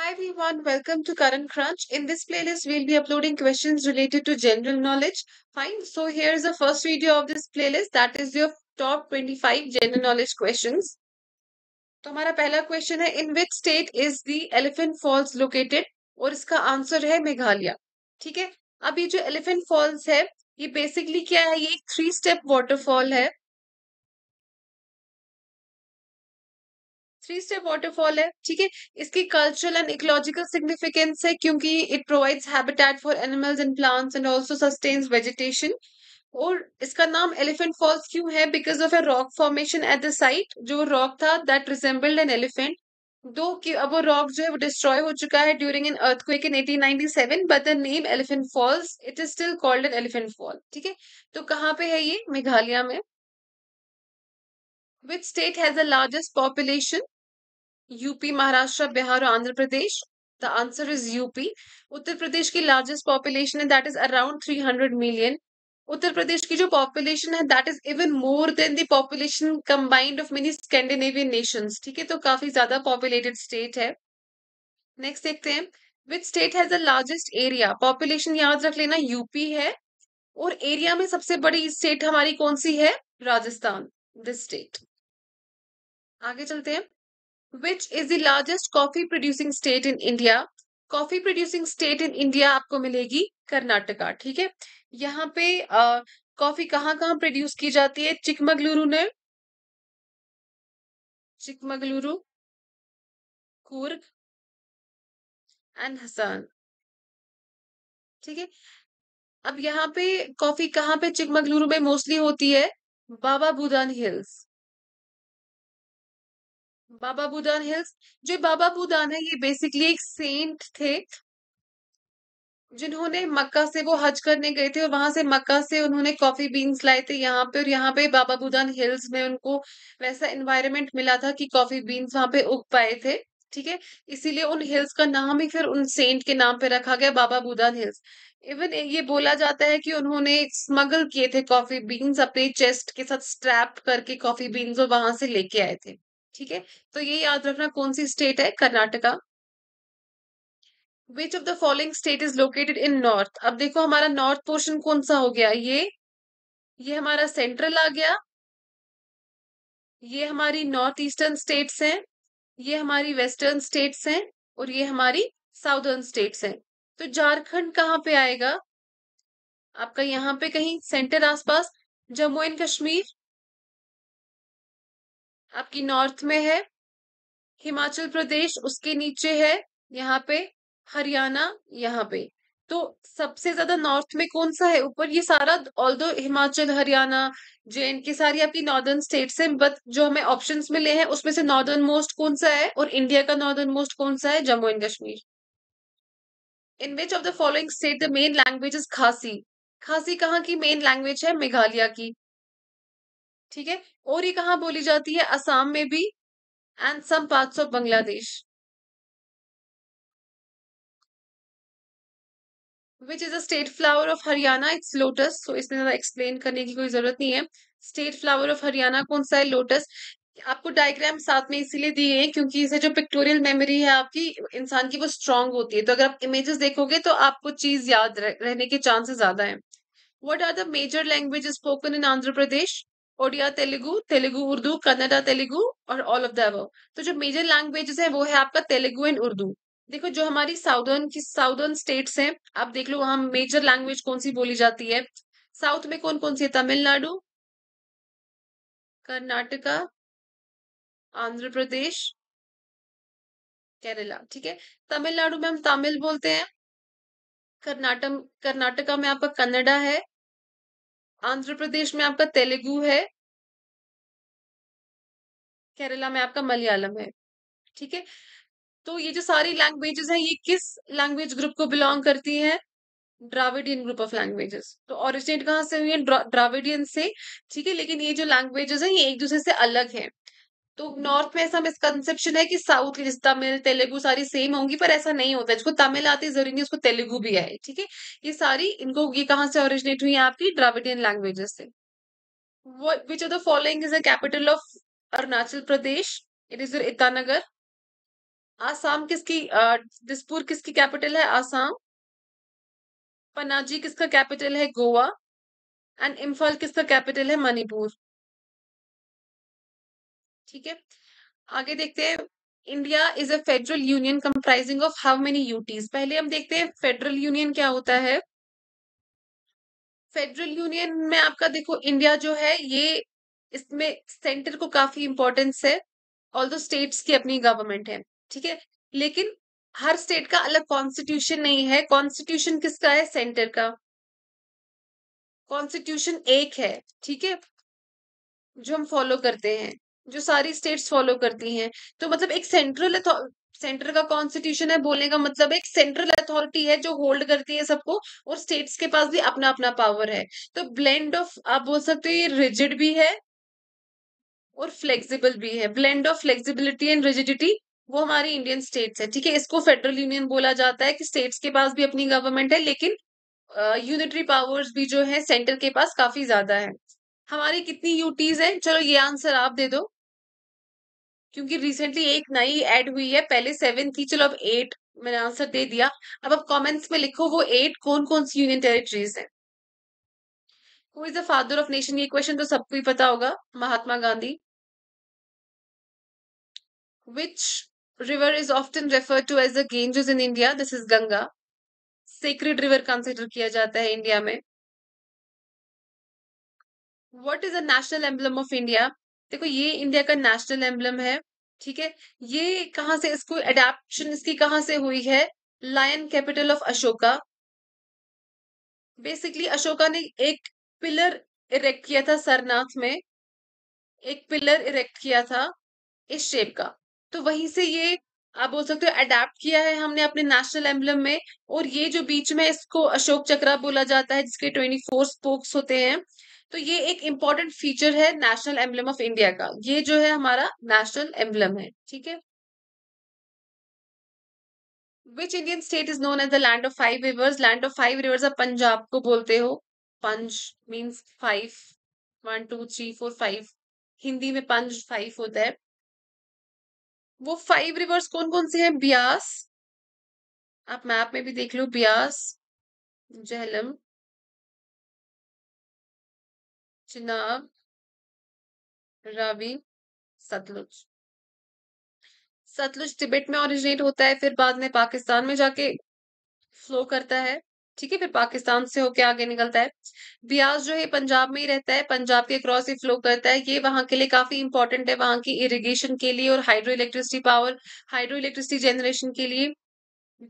Hi everyone, welcome to Current Crunch. In this playlist, we'll be uploading questions related to general knowledge. Fine, so here is the first video of this playlist that is your top 25 general knowledge questions. तो हमारा पहला question है in which state is the Elephant Falls located और इसका answer है मेघालय ठीक है अब ये जो एलिफेंट फॉल्स है ये बेसिकली क्या है ये एक थ्री स्टेप वाटरफॉल है थ्री स्टेप वाटरफॉल है ठीक है इसकी कल्चरल एंड इकोलॉजिकल सिग्निफिकेंस है क्योंकि it provides habitat for animals and plants and also sustains vegetation और इसका नाम एलिफेंट फॉल्स क्यों है because of a rock formation at the site जो रॉक था that resembled an elephant though कि अब वो रॉक जो है वो डिस्ट्रॉय हो चुका है during an earthquake in 1897 but the name Elephant Falls it is still called an elephant fall ठीक है तो कहाँ पे है ये मेघालय में which state has the largest population UP Maharashtra Bihar और Andhra Pradesh the answer is UP Uttar Pradesh की लार्जेस्ट पॉपुलेशन है that is around three hundred million Uttar Pradesh की जो पॉपुलेशन है that is even more than population population combined of many Scandinavian nations ठीक है तो काफी ज्यादा पॉपुलेटेड स्टेट है नेक्स्ट देखते हैं which state has the largest area population याद रख लेना यूपी है और एरिया में सबसे बड़ी स्टेट हमारी कौन सी है राजस्थान दिस स्टेट आगे चलते हैं which is the largest coffee producing state in India coffee producing state in India आपको मिलेगी कर्नाटका ठीक है यहाँ पे कॉफी कहाँ कहाँ प्रोड्यूस की जाती है चिकमगलुरु ने चिकमगलुरु कुर्ग एंड हसन ठीक है अब यहाँ पे कॉफी कहाँ पे चिकमगलुरु में मोस्टली होती है बाबा बुदान हिल्स बाबा बुदान हिल्स जो बाबा बुदान है ये बेसिकली एक सेंट थे जिन्होंने मक्का से वो हज करने गए थे और वहां से मक्का से उन्होंने कॉफी बीन्स लाए थे यहाँ पे और यहाँ पे बाबा बुदान हिल्स में उनको वैसा इन्वायरमेंट मिला था कि कॉफी बीन्स वहां पे उग पाए थे ठीक है इसीलिए उन हिल्स का नाम ही फिर उन सेंट के नाम पे रखा गया बाबा बुदान हिल्स इवन ये बोला जाता है कि उन्होंने स्मगल किए थे कॉफी बीन्स अपने चेस्ट के साथ स्ट्रैप करके कॉफी बीन्स वहां से लेके आए थे ठीक है तो ये याद रखना कौन सी स्टेट है Karnataka which of the following state is located in north अब देखो हमारा नॉर्थ पोर्शन कौन सा हो गया ये ये हमारा सेंट्रल आ गया ये हमारी नॉर्थ ईस्टर्न स्टेट्स हैं ये हमारी वेस्टर्न स्टेट्स हैं और ये हमारी साउदर्न स्टेट्स हैं तो झारखंड कहाँ पे आएगा आपका यहाँ पे कहीं सेंटर आसपास जम्मू एंड कश्मीर आपकी नॉर्थ में है हिमाचल प्रदेश उसके नीचे है यहाँ पे हरियाणा यहाँ पे तो सबसे ज्यादा नॉर्थ में कौन सा है ऊपर ये सारा ऑल दो हिमाचल हरियाणा जे एंड के सारी आपकी नॉर्दर्न स्टेट हैं बट जो हमें ऑप्शन मिले हैं उसमें से नॉर्दर्न मोस्ट कौन सा है और इंडिया का नॉर्दर्न मोस्ट कौन सा है Jammu and Kashmir in which of the following state the main language is Khasi Khasi कहाँ की मेन लैंग्वेज है मेघालय की ठीक है और ये कहाँ बोली जाती है असम में भी and some parts of Bangladesh which is a state flower of Haryana it's lotus so इसमें ज्यादा एक्सप्लेन करने की कोई जरूरत नहीं है स्टेट फ्लावर ऑफ हरियाणा कौन सा है लोटस आपको डायग्राम साथ में इसीलिए दिए हैं क्योंकि इसे जो पिक्टोरियल मेमोरी है आपकी इंसान की वो स्ट्रांग होती है तो अगर आप इमेजेस देखोगे तो आपको चीज याद रहने के चांसेस ज्यादा है what are the major language spoken in Andhra Pradesh Odia Telugu Telugu Urdu Kannada Telugu और ऑल ऑफ द तो जो मेजर लैंग्वेजेस है वो है आपका तेलुगु एंड उर्दू देखो जो हमारी साउदर्न की साउदर्न स्टेट्स हैं आप देख लो वहां मेजर लैंग्वेज कौन सी बोली जाती है साउथ में कौन कौन सी है तमिलनाडु कर्नाटका आंध्र प्रदेश केरला ठीक है तमिलनाडु में हम तमिल बोलते हैं कर्नाटक कर्नाटका में आपका कन्नडा है आंध्र प्रदेश में आपका तेलुगु है केरला में आपका मलयालम है ठीक है तो ये जो सारी लैंग्वेजेस हैं ये किस लैंग्वेज ग्रुप को बिलोंग करती है ड्राविडियन ग्रुप ऑफ लैंग्वेजेस तो ओरिजिनेट कहाँ से हुई है ड्राविडियन से ठीक है लेकिन ये जो लैंग्वेजेस हैं ये एक दूसरे से अलग है तो नॉर्थ में ऐसा मिसकनसेप्शन है कि साउथ की जिस तमिल तेलुगु सारी सेम होंगी पर ऐसा नहीं होता जिसको तमिल आती जरूरी नहीं उसको तेलुगु भी आए ठीक है ये सारी इनको ये कहाँ से ओरिजिनेट हुई है आपकी ड्राविडियन लैंग्वेजेस से which are the following is a capital of Arunachal Pradesh it is Itanagar Assam किसकी दिसपुर किसकी कैपिटल है आसाम पनाजी किसका कैपिटल है गोवा एंड इम्फाल किसका कैपिटल है मणिपुर ठीक है आगे देखते हैं India is a federal union comprising of how many UTs पहले हम देखते हैं फेडरल यूनियन क्या होता है फेडरल यूनियन में आपका देखो इंडिया जो है ये इसमें सेंटर को काफी इंपॉर्टेंस है ऑल दो स्टेट्स की अपनी गवर्नमेंट है ठीक है लेकिन हर स्टेट का अलग कॉन्स्टिट्यूशन नहीं है कॉन्स्टिट्यूशन किसका है सेंटर का कॉन्स्टिट्यूशन एक है ठीक है जो हम फॉलो करते हैं जो सारी स्टेट्स फॉलो करती हैं तो मतलब एक सेंट्रल सेंटर का कॉन्स्टिट्यूशन है बोलने का मतलब एक सेंट्रल अथॉरिटी है जो होल्ड करती है सबको और स्टेट्स के पास भी अपना अपना पावर है तो ब्लेंड ऑफ आप बोल सकते हो ये रिजिड भी है और फ्लेक्सिबल भी है blend of flexibility and rigidity वो हमारी इंडियन स्टेट्स है ठीक है इसको फेडरल यूनियन बोला जाता है कि स्टेट्स के पास भी अपनी गवर्नमेंट है लेकिन यूनिटरी uh, पावर्स भी जो है सेंटर के पास काफी ज्यादा है हमारी कितनी यूटीज हैं चलो ये आंसर आप दे दो क्योंकि रिसेंटली एक नई ऐड हुई है पहले सेवन थी चलो अब एट मैंने आंसर दे दिया अब आप कमेंट्स में लिखो वो एट कौन कौन सी यूनियन टेरिटरीज हैं who is the father of nation ये क्वेश्चन तो सबको ही पता होगा महात्मा Gandhi Which river is often referred to as the Ganges in India? This is Ganga. Sacred river consider kiya jata hai india mein What is the national emblem of India? देखो ये India का national emblem है ठीक है ये कहाँ से इसको एडेप्शन इसकी कहाँ से हुई है lion capital of Ashoka basically Ashoka ने एक पिलर इरेक्ट किया था सरनाथ में एक पिलर इरेक्ट किया था इस शेप का तो वहीं से ये आप बोल सकते हो अडेप्ट किया है हमने अपने नेशनल एम्बलम में और ये जो बीच में इसको अशोक चक्र बोला जाता है जिसके ट्वेंटी फोर स्पोक्स होते हैं तो ये एक इम्पॉर्टेंट फीचर है नेशनल एम्बलम ऑफ इंडिया का ये जो है हमारा नेशनल एम्बलम है ठीक है which Indian state is known as the land of five rivers land of five rivers आप पंजाब को बोलते हो पंज means five one two three four five Hindi में पंज फाइव होता है वो फाइव रिवर्स कौन कौन से हैं ब्यास आप मैप में भी देख लो ब्यास जहलम चिनाब रावी सतलुज सतलुज तिब्बत में ओरिजिनेट होता है फिर बाद में पाकिस्तान में जाके फ्लो करता है ठीक है फिर पाकिस्तान से होके आगे निकलता है ब्याज जो है पंजाब में ही रहता है पंजाब के क्रॉस ही फ्लो करता है ये वहां के लिए काफी इंपॉर्टेंट है वहां की इरिगेशन के लिए और hydro electricity power hydro electricity generation के लिए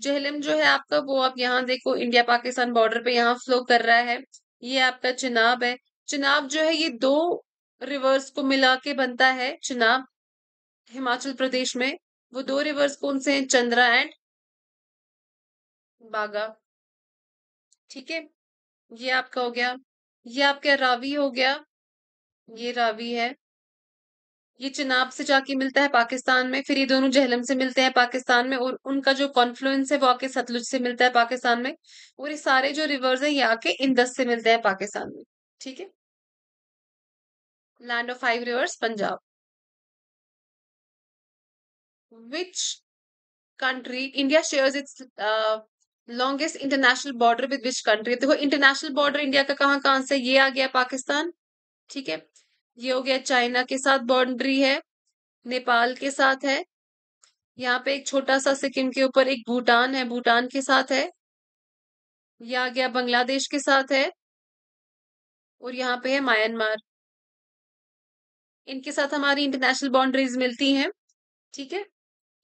जहलम जो है आपका वो आप यहाँ देखो इंडिया पाकिस्तान बॉर्डर पे यहाँ फ्लो कर रहा है ये आपका चिनाब है चिनाब जो है ये दो रिवर्स को मिला के बनता है चिनाब हिमाचल प्रदेश में वो दो रिवर्स कौन से हैं चंद्रा एंड बागा ठीक है ये आपका हो गया ये आपका रावी हो गया ये रावी है ये चिनाब से जाके मिलता है पाकिस्तान में फिर ये दोनों जहलम से मिलते हैं पाकिस्तान में और उनका जो कॉन्फ्लुएंस है वो आके सतलुज से मिलता है पाकिस्तान में और ये सारे जो रिवर्स हैं ये आके इंदस से मिलते हैं पाकिस्तान में ठीक है land of five rivers Punjab which country India shares its longest international border with which country देखो इंटरनेशनल बॉर्डर इंडिया का कहाँ कहाँ से ये आ गया पाकिस्तान ठीक है ये हो गया चाइना के साथ बाउंड्री है नेपाल के साथ है यहाँ पे एक छोटा सा सिक्किम के ऊपर एक भूटान है भूटान के साथ है ये आ गया बांग्लादेश के साथ है और यहाँ पे है म्यांमार इनके साथ हमारी इंटरनेशनल बाउंड्रीज मिलती हैं ठीक है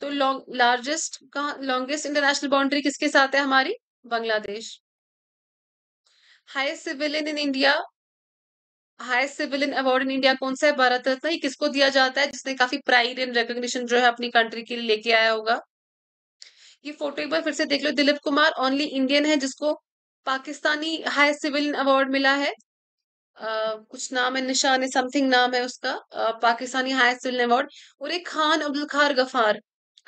तो लॉन्ग लार्जेस्ट कहा लॉन्गेस्ट इंटरनेशनल बाउंड्री किसके साथ है हमारी Bangladesh highest civilian in India highest civilian award in India कौन सा है भारत रत्न ही किसको दिया जाता है जिसने काफी प्राइड एंड रिकोगशन जो है अपनी कंट्री के लिए लेके आया होगा ये फोटो एक बार फिर से देख लो दिलीप कुमार ओनली इंडियन है जिसको पाकिस्तानी हाईएस्ट सिविलियन अवार्ड मिला है Uh, कुछ नाम है निशान है समथिंग नाम है उसका uh, Pakistani high civil award और एक खान अब्दुल खार गफार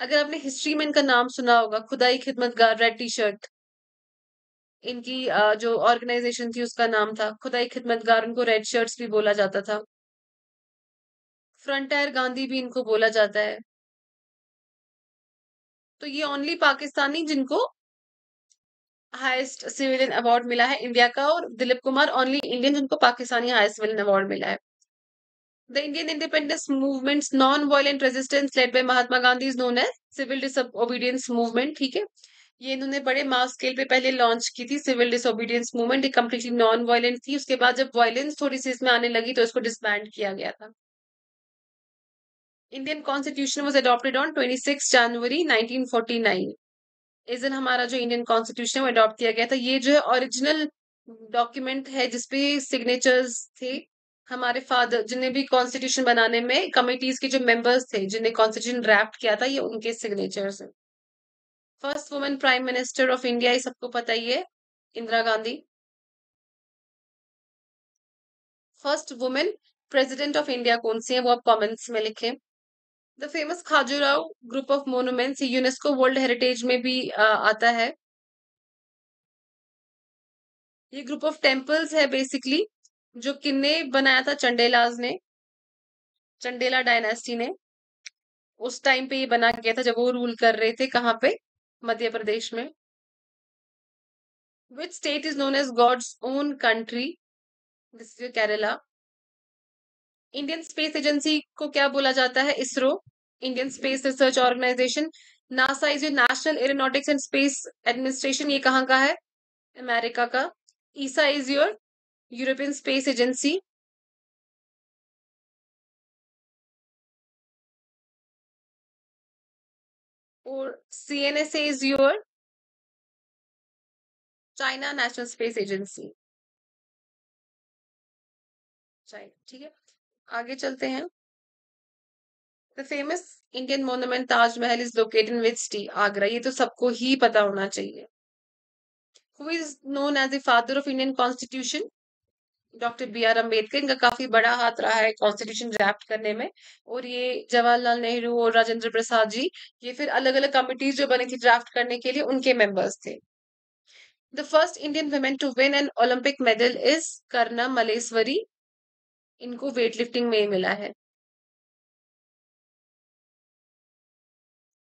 अगर आपने हिस्ट्री में इनका नाम सुना होगा खुदाई खिदमतगार रेड टी शर्ट इनकी जो ऑर्गेनाइजेशन थी उसका नाम था खुदाई खिदमतगार उनको रेड शर्ट्स भी बोला जाता था फ्रंटायर गांधी भी इनको बोला जाता है तो ये ओनली पाकिस्तानी जिनको हाईएस्ट सिविलियन अवार्ड मिला है इंडिया का और दिलीप कुमार ओनली इंडियन जिनको पाकिस्तानी हाईएस्ट सिविलियन अवार्ड मिला है The Indian independence movement's non-violent resistance led by Mahatma Gandhi is known as civil disobedience movement. theek hai ये इन्होंने बड़े मास स्केल पे पहले लॉन्च की थी सिविल डिसोबीडियंस मूवमेंट ये कम्प्लीटली नॉन वायलेंट थी उसके बाद जब वायलेंस थोड़ी सी इसमें आने लगी तो इसको डिसबैंड किया गया था Indian constitution was adopted on 26 January 1949 इस दिन हमारा जो इंडियन कॉन्स्टिट्यूशन वो अडॉप्ट किया गया था ये जो है ओरिजिनल डॉक्यूमेंट है जिसपे सिग्नेचर्स थे हमारे फादर जिन्हें भी कॉन्स्टिट्यूशन बनाने में कमिटीज के जो मेंबर्स थे जिन्हें कॉन्स्टिट्यूशन ड्राफ्ट किया था ये उनके सिग्नेचर्स हैं first women prime minister of India ये सबको पता ही है Indira Gandhi first women president of India कौन सी है वो आप कमेंट्स में लिखें the famous Khajuraho group of monuments UNESCO world heritage में भी आता है ये ग्रुप ऑफ टेम्पल्स है बेसिकली जो किन्ने बनाया था चंडेलाज ने चंडेला डायनेस्टी ने उस टाइम पे ये बना गया था जब वो रूल कर रहे थे कहाँ पे मध्य प्रदेश में which state is known as God's own country this is Kerala Indian space agency को क्या बोला जाता है ISRO Indian space research organisation NASA is national aeronautics and space administration ये कहाँ का है अमेरिका का ESA is your European space agency और C N S is your China national space agency China ठीक है आगे चलते हैं the famous Indian monument Taj Mahal is located in which city Agra ये तो सबको ही पता होना चाहिए who is known as the father of Indian constitution doctor B R Ambedkar इनका काफी बड़ा हाथ रहा है कॉन्स्टिट्यूशन ड्राफ्ट करने में और ये जवाहरलाल नेहरू और राजेंद्र प्रसाद जी ये फिर अलग अलग कमिटीज जो बनी थी ड्राफ्ट करने के लिए उनके मेंबर्स थे the first Indian women to win an Olympic medal is Karnam Malleswari इनको वेट लिफ्टिंग में ही मिला है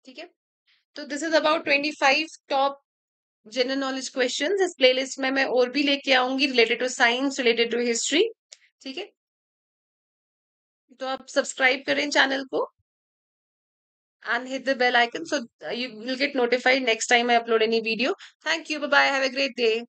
ठीक है तो this is about twenty five top general knowledge questions इस प्लेलिस्ट में मैं और भी लेके आऊंगी related to science related to history ठीक है तो आप सब्सक्राइब करें चैनल को and hit the bell icon so you will get notified next time I upload any video. Thank you. Bye bye. Have a great day.